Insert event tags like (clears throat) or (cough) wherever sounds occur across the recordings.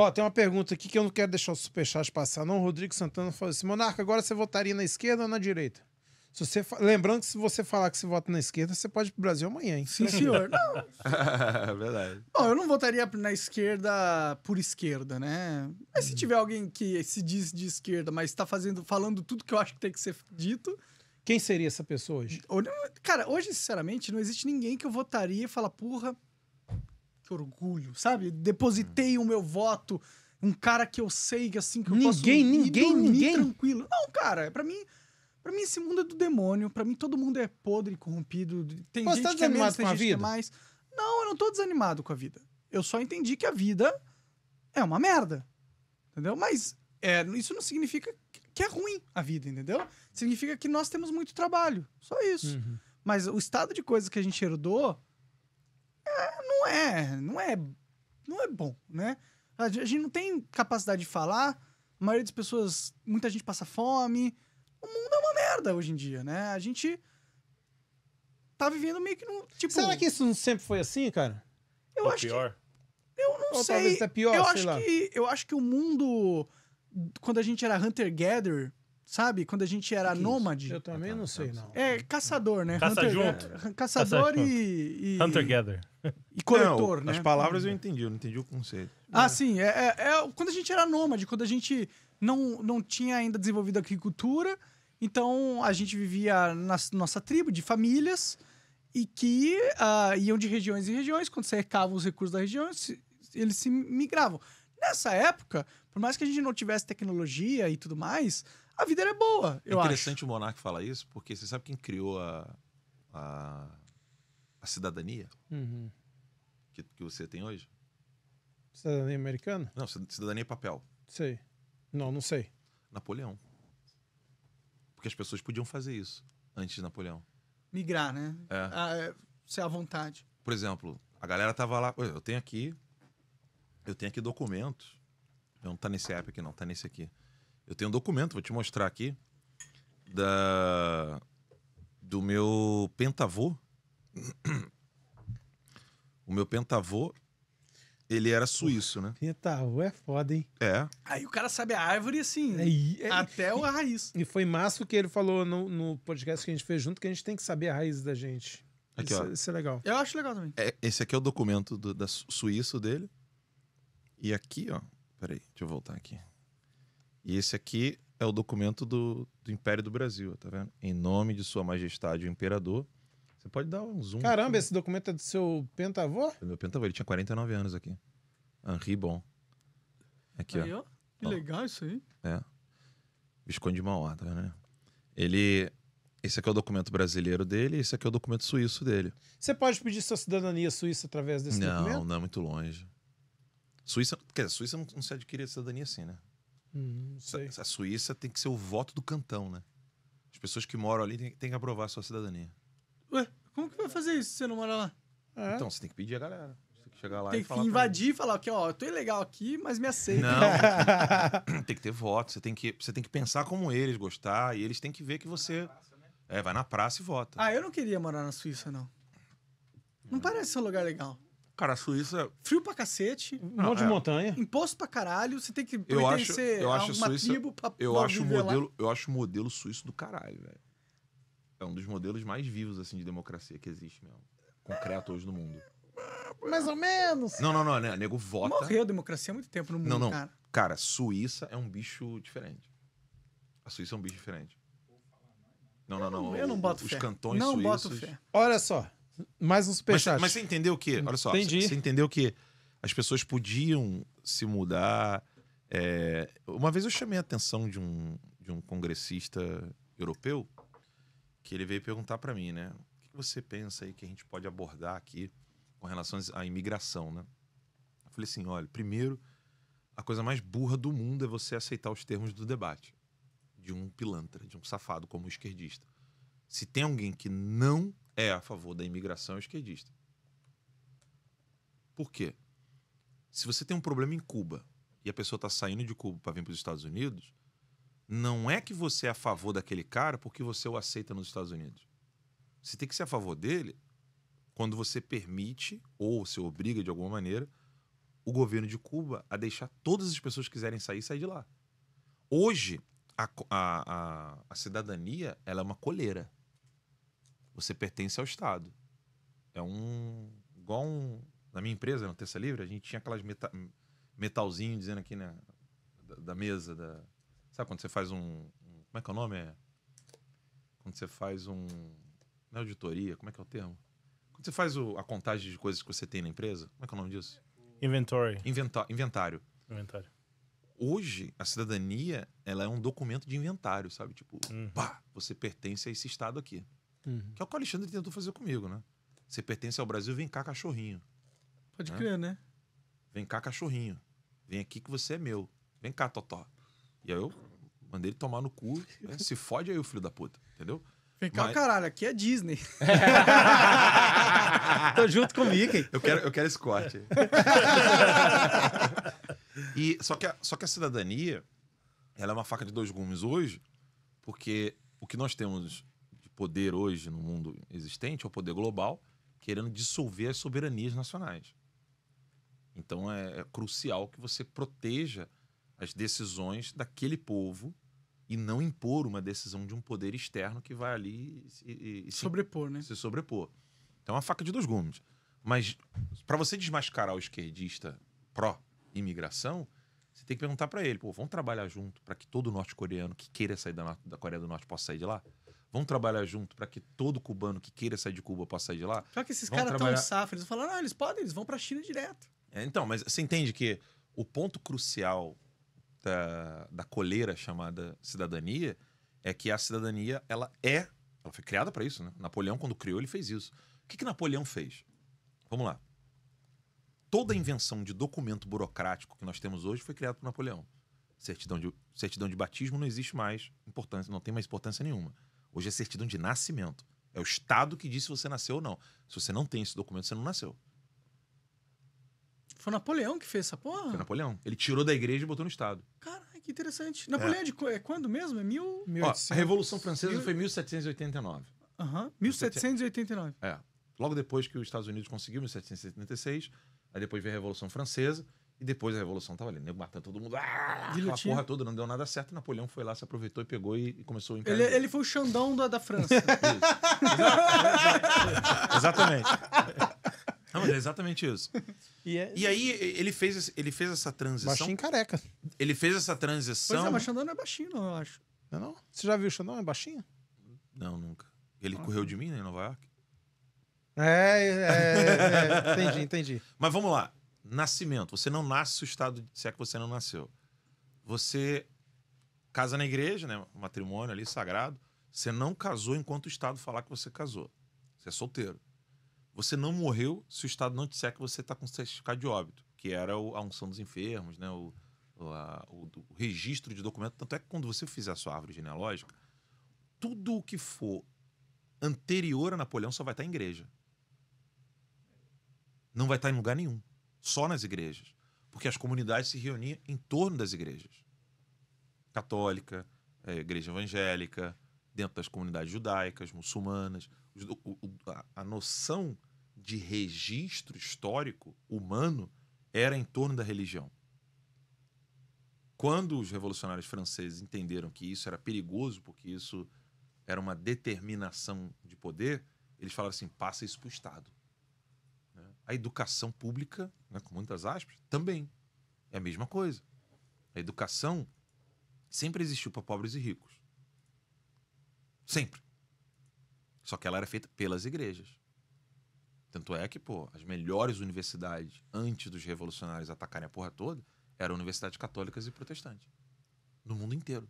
Ó, tem uma pergunta aqui que eu não quero deixar o superchat passar, não. O Rodrigo Santana falou assim: Monarca, agora você votaria na esquerda ou na direita? Se você fa... Lembrando que se você falar que você vota na esquerda, você pode ir pro Brasil amanhã, hein? Sim, senhor. (laughs) Não. É verdade. Bom, eu não votaria na esquerda por esquerda, né? Mas se hum. tiver alguém que se diz de esquerda, mas tá fazendo, falando tudo que eu acho que tem que ser dito. Quem seria essa pessoa hoje? Cara, hoje, sinceramente, não existe ninguém que eu votaria e falar, porra, orgulho, sabe? Depositei o meu voto, um cara que eu sei que assim que eu ninguém, posso ninguém, ninguém tranquilo. Não, cara, para mim, para mim esse mundo é do demônio, para mim todo mundo é podre, corrompido, tá é tem gente tá que é menos, tem gente vida? que é mais. Não, eu não tô desanimado com a vida. Eu só entendi que a vida é uma merda. Entendeu? Mas é, isso não significa que é ruim a vida, entendeu? Significa que nós temos muito trabalho. Só isso. Uhum. Mas o estado de coisas que a gente herdou não é, não é, não é bom, né? A gente não tem capacidade de falar, a maioria das pessoas, muita gente passa fome. O mundo é uma merda hoje em dia, né? A gente tá vivendo meio que num. Tipo, Será que isso não sempre foi assim, cara? Eu Ou acho pior? Que, eu não Ou sei. Talvez pior, eu sei acho lá. que eu acho que o mundo quando a gente era hunter gatherer Sabe? Quando a gente era que é nômade. eu também não sei, não. É caçador, né? Caça Hunter, junto. É, caçador Caça e, e, Hunter Gather. (laughs) E coletor, não, né? As palavras eu entendi, eu não entendi o conceito. Ah, é. sim. É, é, é, quando a gente era nômade, quando a gente não, não tinha ainda desenvolvido a agricultura, então a gente vivia na nossa tribo de famílias e que uh, iam de regiões em regiões. Quando cercavam os recursos da região, eles se migravam. Nessa época, por mais que a gente não tivesse tecnologia e tudo mais, a vida era boa, eu é interessante acho. o Monarque falar isso, porque você sabe quem criou a, a, a cidadania uhum. que, que você tem hoje? Cidadania americana? Não, cidadania papel. Sei. Não, não sei. Napoleão. Porque as pessoas podiam fazer isso antes de Napoleão. Migrar, né? É. A, ah, é, ser à vontade. Por exemplo, a galera tava lá. Eu tenho aqui. Eu tenho aqui documentos. não tá nesse app aqui, não, tá nesse aqui. Eu tenho um documento, vou te mostrar aqui, da do meu pentavô. (clears throat) O meu pentavô, ele era suíço, né? Pentavô é foda, hein? É. Aí o cara sabe a árvore assim, é, é, até a raiz. E foi massa o que ele falou no, no, podcast que a gente fez junto, que a gente tem que saber a raiz da gente. Aqui, isso, é, isso é legal. Eu acho legal também. É, esse aqui é o documento do, da suíço dele. E aqui, ó. Peraí, deixa eu voltar aqui. E esse aqui é o documento do, do Império do Brasil, tá vendo? Em nome de Sua Majestade o Imperador. Você pode dar um zoom. Caramba, aqui. Né? esse documento é do seu pentavô? Do é meu pentavô, ele tinha 49 anos aqui. Henri Bon. Aqui, aí, ó. ó. Que ó. legal isso aí. É. Visconde de Mauá, tá vendo? Ele. Esse aqui é o documento brasileiro dele esse aqui é o documento suíço dele. Você pode pedir sua cidadania suíça através desse não, documento? Não, não é muito longe. Suíça, quer dizer, Suíça não se adquire cidadania assim, né? Hum, a, a Suíça tem que ser o voto do cantão, né? As pessoas que moram ali têm, que aprovar a sua cidadania. Ué, como que vai fazer isso se você não mora lá? É. Então, você tem que pedir a galera. Você tem que chegar lá tem e falar. Tem que invadir e falar que, ó, eu tô ilegal aqui, mas me aceita. Não, (laughs) (clears throat) tem que ter voto. Você tem que, você tem que pensar como eles, gostar. E eles têm que ver que você... Praça, né? É, vai na praça e vota. Ah, eu não queria morar na Suíça, não. Não hum. parece ser um lugar legal. Cara, a Suíça. Frio pra cacete. Um monte de é. montanha. Imposto pra caralho. Você tem que eu acho, eu acho a uma Suíça, tribo pra eu acho modelo lá. Eu acho o modelo suíço do caralho, velho. É um dos modelos mais vivos, assim, de democracia que existe mesmo. Concreto hoje no mundo. Mais ou menos. Não, não, não. Né? Nego vota. Morreu a democracia há muito tempo no mundo, não, não. cara. Cara, Suíça é um bicho diferente. A Suíça é um bicho diferente. Não, não, não. Eu não, eu não boto Os fé. cantões não suíços. Não boto fé. Olha só. Mais um superchat. Mas, mas você entendeu o quê? Olha só. Entendi. Você entendeu que as pessoas podiam se mudar. É... Uma vez eu chamei a atenção de um, de um congressista europeu que ele veio perguntar para mim, né? O que você pensa aí que a gente pode abordar aqui com relação à imigração, né? Eu falei assim, olha, primeiro, a coisa mais burra do mundo é você aceitar os termos do debate de um pilantra, de um safado como o esquerdista. Se tem alguém que não é a favor da imigração esquerdista. Por quê? Se você tem um problema em Cuba e a pessoa está saindo de Cuba para vir para os Estados Unidos, não é que você é a favor daquele cara porque você o aceita nos Estados Unidos. Você tem que ser a favor dele quando você permite ou se obriga de alguma maneira o governo de Cuba a deixar todas as pessoas que quiserem sair sair de lá. Hoje a, a, a, a cidadania ela é uma coleira. Você pertence ao Estado. É um. Igual um. Na minha empresa, no Terça Livre, a gente tinha aquelas meta, metalzinho dizendo aqui né, da, da, mesa. Da, sabe quando você faz um, um. Como é que é o nome? É, quando você faz um. Não é auditoria, como é que é o termo? Quando você faz o, a contagem de coisas que você tem na empresa, como é que é o nome disso? Inventory. Inventa, inventário. Inventário. Hoje, a cidadania, ela é um documento de inventário, sabe? Tipo, hum. pá, você pertence a esse estado aqui. Uhum. Que é o que o Alexandre tentou fazer comigo, né? Você pertence ao Brasil, vem cá, cachorrinho. Pode né? crer, né? Vem cá, cachorrinho. Vem aqui que você é meu. Vem cá, Totó. E aí eu mandei ele tomar no cu. Né? Se fode aí, o filho da puta, entendeu? Vem cá, Mas... caralho, aqui é Disney. (laughs) Tô junto com o Mickey. Eu quero, eu quero esse corte. e, só, que a, só que a cidadania, ela é uma faca de dois gumes hoje, porque o que nós temos poder hoje no mundo existente, é o poder global, querendo dissolver as soberanias nacionais. Então é, é crucial que você proteja as decisões daquele povo e não impor uma decisão de um poder externo que vai ali e, e sobrepor, se, né? Se sobrepor. Então é uma faca de dois gumes. Mas para você desmascarar o esquerdista pró-imigração, você tem que perguntar para ele, pô, vamos trabalhar junto para que todo norte-coreano que queira sair da, da Coreia do Norte possa sair de lá? Vamos trabalhar junto para que todo cubano que queira sair de Cuba possa sair de lá. Só que esses caras trabalhar... tão safra, eles falam, ah, eles podem, eles vão para a China direto. É, então, mas você entende que o ponto crucial da, da coleira chamada cidadania é que a cidadania, ela é, ela foi criada para isso, né? Napoleão, quando criou, ele fez isso. O que, que Napoleão fez? Vamos lá. Toda a invenção de documento burocrático que nós temos hoje foi criada por Napoleão. Certidão de, certidão de batismo não existe mais importância, não tem mais importância nenhuma. Hoje é certidão de nascimento. É o Estado que diz se você nasceu ou não. Se você não tem esse documento, você não nasceu. Foi Napoleão que fez essa porra? Foi Napoleão. Ele tirou da igreja e botou no Estado. Caralho, que interessante. Napoleão é, de, é quando mesmo? É mil... Ó, a Revolução Francesa mil... foi 1789. Aham, uhum. 1789. É. Logo depois que os Estados Unidos conseguiu, 1776. Aí depois veio a Revolução Francesa. E depois a Revolução tava ali, nego matando todo mundo. Ah, a porra toda, não deu nada certo. Napoleão foi lá, se aproveitou e pegou e, e começou a Ele, ele, foi o Xandão da, da França. (laughs) exatamente. Não, mas é exatamente isso. E, é... e, aí ele fez, ele fez essa transição. Baixinho careca. Ele fez essa transição. Pois é, mas Xandão não é baixinho, não, eu acho. Não, é não? Você já viu o Xandão? É baixinho? Não, nunca. Ele ah. correu de mim, né, em Nova York? É, é, é, é. entendi, entendi. Mas vamos lá nascimento. Você não nasce o estado, se é que você não nasceu. Você casa na igreja, né? matrimônio ali sagrado. Você não casou enquanto o estado falar que você casou. Você é solteiro. Você não morreu se o estado não disser que você está com certificado de óbito, que era o, a unção dos enfermos, né? O, a, o, o registro de documento. Tanto é que quando você fizer a sua árvore genealógica, tudo o que for anterior a Napoleão só vai estar tá em igreja. Não vai estar tá em lugar nenhum só nas igrejas, porque as comunidades se reuniam em torno das igrejas católica, é, igreja evangélica, dentro das comunidades judaicas, muçulmanas. O, o, a, a noção de registro histórico humano era em torno da religião. Quando os revolucionários franceses entenderam que isso era perigoso, porque isso era uma determinação de poder, eles falaram assim: passa isso para o Estado. A educação pública, né, com muitas aspas, também é a mesma coisa. A educação sempre existiu para pobres e ricos. Sempre. Só que ela era feita pelas igrejas. Tanto é que, pô, as melhores universidades, antes dos revolucionários atacarem a porra toda, eram universidades católicas e protestantes. No mundo inteiro.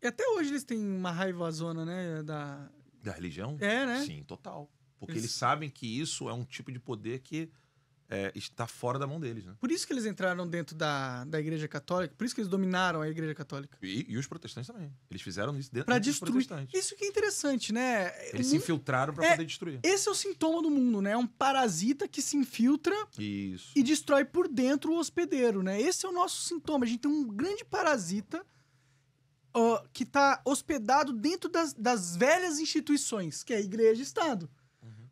E até hoje eles têm uma raiva zona, né? Da... da religião? É, né? Sim, total. Porque eles sabem que isso é um tipo de poder que é, está fora da mão deles. Né? Por isso que eles entraram dentro da, da Igreja Católica, por isso que eles dominaram a Igreja Católica. E, e os protestantes também. Eles fizeram isso dentro pra destruir. dos protestantes. Isso que é interessante, né? Eles se infiltraram para é, poder destruir. Esse é o sintoma do mundo, né? É um parasita que se infiltra isso. e destrói por dentro o hospedeiro, né? Esse é o nosso sintoma. A gente tem um grande parasita que está hospedado dentro das, das velhas instituições, que é a Igreja e Estado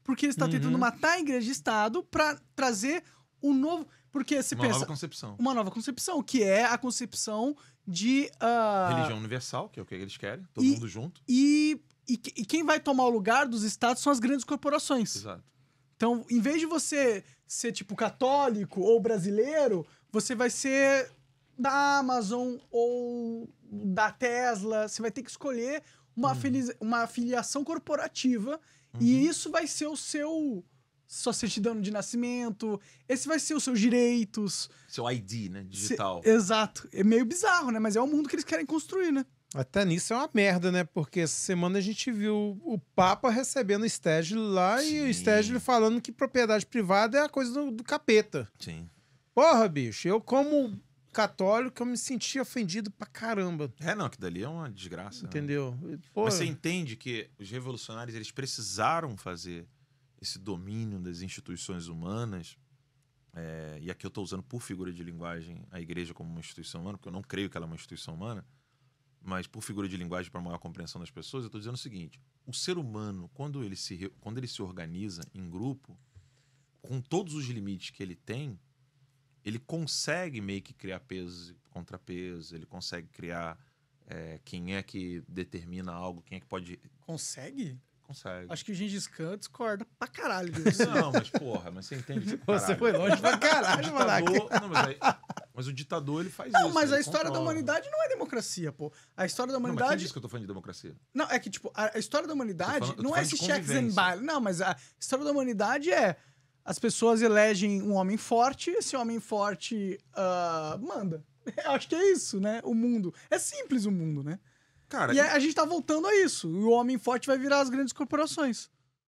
porque está uhum. tentando matar a igreja de Estado para trazer um novo. Porque se uma pensa. Uma nova concepção. Uma nova concepção, que é a concepção de. Uh... Religião universal, que é o que eles querem, todo e, mundo junto. E, e, e, quem vai tomar o lugar dos Estados são as grandes corporações. Exato. Então, em vez de você ser, tipo, católico ou brasileiro, você vai ser da Amazon ou da Tesla. Você vai ter que escolher uma, hum. uma afiliação corporativa e uhum. isso vai ser o seu sua certidão de nascimento, esse vai ser os seus direitos. Seu ID, né? Digital. Se, exato. É meio bizarro, né? Mas é o mundo que eles querem construir, né? Até nisso é uma merda, né? Porque essa semana a gente viu o Papa recebendo o Stegli lá Sim. e o Stegli falando que propriedade privada é a coisa do, do capeta. Sim. Porra, bicho, eu como católico, eu me senti ofendido pra caramba. É, não, que dali é uma desgraça. Né? Entendeu? Né? Pô, Mas você entende que os revolucionários eles precisaram fazer esse domínio das instituições humanas. É, e aqui eu estou usando por figura de linguagem a igreja como uma instituição humana, porque eu não creio que ela é uma instituição humana, mas por figura de linguagem para maior compreensão das pessoas, eu estou dizendo o seguinte: o ser humano, quando ele, se, quando ele se organiza em grupo, com todos os limites que ele tem, ele consegue meio que criar pesos e contrapesos, ele consegue criar é, quem é que determina algo, quem é que pode. Consegue? Consegue. Acho que o Gengis Khan discorda pra caralho (laughs) disso. Não, mas porra, mas você entende. você foi longe pra caralho, mano. Não, mas, aí, mas o ditador, ele faz não, isso. Não, mas a história controla. da humanidade não é democracia, pô. A história da humanidade. Não, mas quem disse que eu tô falando de democracia? Não, é que, tipo, a, história da humanidade falando, não é esse checks and balance. Não, mas a história da humanidade é as pessoas elegem um homem forte, esse homem forte uh, manda. (laughs) Eu acho que é isso, né? O mundo. É simples o mundo, né? Cara, e a, a gente tá voltando a isso. O homem forte vai virar as grandes corporações.